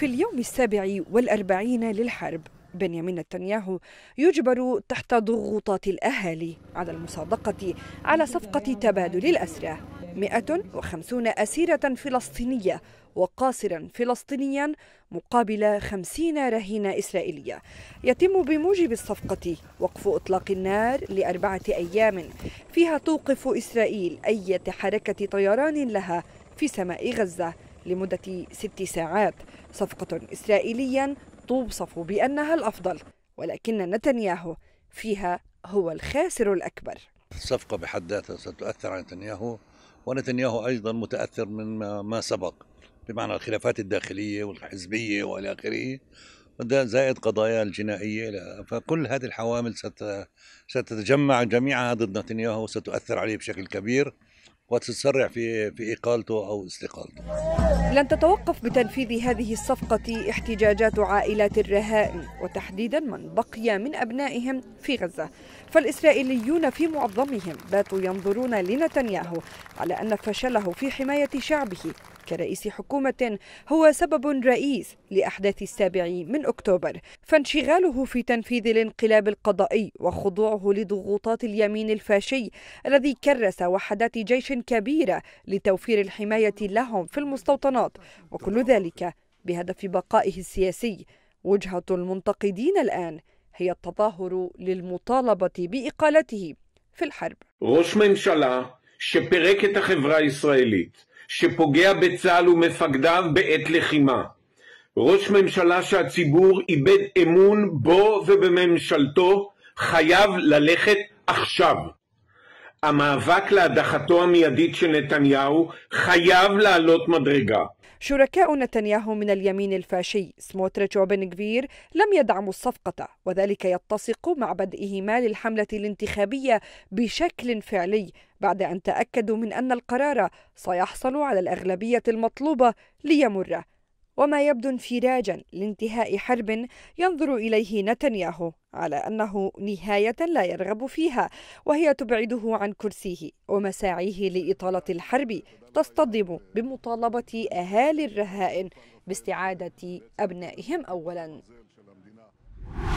في اليوم السابع والأربعين للحرب بنيامين نتنياهو يجبر تحت ضغوطات الأهالي على المصادقة على صفقة تبادل الأسرى 150 أسيرة فلسطينية وقاصرا فلسطينيا مقابل 50 رهينة إسرائيلية يتم بموجب الصفقة وقف إطلاق النار لأربعة أيام فيها توقف إسرائيل أي حركة طيران لها في سماء غزة لمدة ست ساعات صفقة إسرائيليا توصف بأنها الأفضل ولكن نتنياهو فيها هو الخاسر الأكبر الصفقة بحد ذاتها ستؤثر على نتنياهو ونتنياهو أيضا متأثر من ما سبق بمعنى الخلافات الداخلية والحزبية وإلى آخره زائد قضايا الجنائية فكل هذه الحوامل ستتجمع جميعها ضد نتنياهو وستؤثر عليه بشكل كبير وتسرع في في اقالته او استقالته. لن تتوقف بتنفيذ هذه الصفقه احتجاجات عائلات الرهائن وتحديدا من بقي من ابنائهم في غزه، فالاسرائيليون في معظمهم باتوا ينظرون لنتنياهو على ان فشله في حمايه شعبه كرئيس حكومة هو سبب رئيس لأحداث السابع من أكتوبر فانشغاله في تنفيذ الانقلاب القضائي وخضوعه لضغوطات اليمين الفاشي الذي كرس وحدات جيش كبيرة لتوفير الحماية لهم في المستوطنات وكل ذلك بهدف بقائه السياسي وجهة المنتقدين الآن هي التظاهر للمطالبة بإقالته في الحرب. ראש ממשלה שפירק את החברה שפוגע בצה"ל ומפקדיו בעת לחימה. ראש ממשלה שהציבור איבד אמון בו ובממשלתו חייב ללכת עכשיו. המאבק להדחתו המיידית של נתניהו חייב לעלות מדרגה. شركاء نتنياهو من اليمين الفاشي سموتريتش وبن كفير لم يدعموا الصفقة وذلك يتسق مع بدئهما للحملة الانتخابية بشكل فعلي بعد أن تأكدوا من أن القرار سيحصل على الأغلبية المطلوبة ليمر وما يبدو انفراجا لانتهاء حرب ينظر اليه نتنياهو على انه نهايه لا يرغب فيها وهي تبعده عن كرسيه ومساعيه لاطاله الحرب تصطدم بمطالبه اهالي الرهائن باستعاده ابنائهم اولا